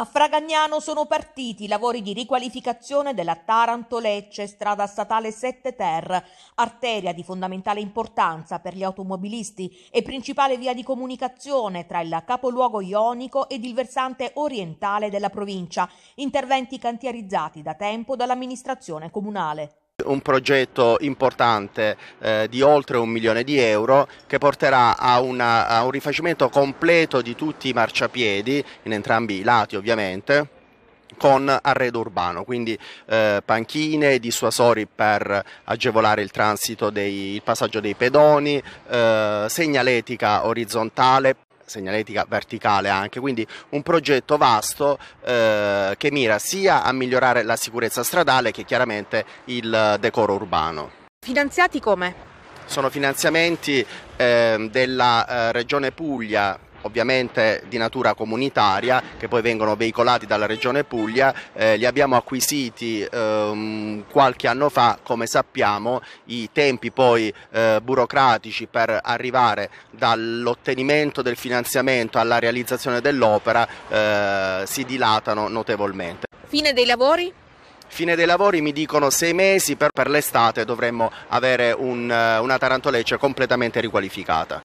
A Fragagnano sono partiti i lavori di riqualificazione della Taranto-Lecce, strada statale 7 Ter, arteria di fondamentale importanza per gli automobilisti e principale via di comunicazione tra il capoluogo ionico ed il versante orientale della provincia, interventi cantierizzati da tempo dall'amministrazione comunale un progetto importante eh, di oltre un milione di euro che porterà a, una, a un rifacimento completo di tutti i marciapiedi, in entrambi i lati ovviamente, con arredo urbano, quindi eh, panchine, dissuasori per agevolare il transito, dei, il passaggio dei pedoni, eh, segnaletica orizzontale, segnaletica verticale anche, quindi un progetto vasto eh, che mira sia a migliorare la sicurezza stradale che chiaramente il decoro urbano. Finanziati come? Sono finanziamenti eh, della eh, Regione Puglia ovviamente di natura comunitaria che poi vengono veicolati dalla Regione Puglia, eh, li abbiamo acquisiti ehm, qualche anno fa, come sappiamo i tempi poi eh, burocratici per arrivare dall'ottenimento del finanziamento alla realizzazione dell'opera eh, si dilatano notevolmente. Fine dei lavori? Fine dei lavori mi dicono sei mesi, per, per l'estate dovremmo avere un, eh, una Tarantolecce completamente riqualificata.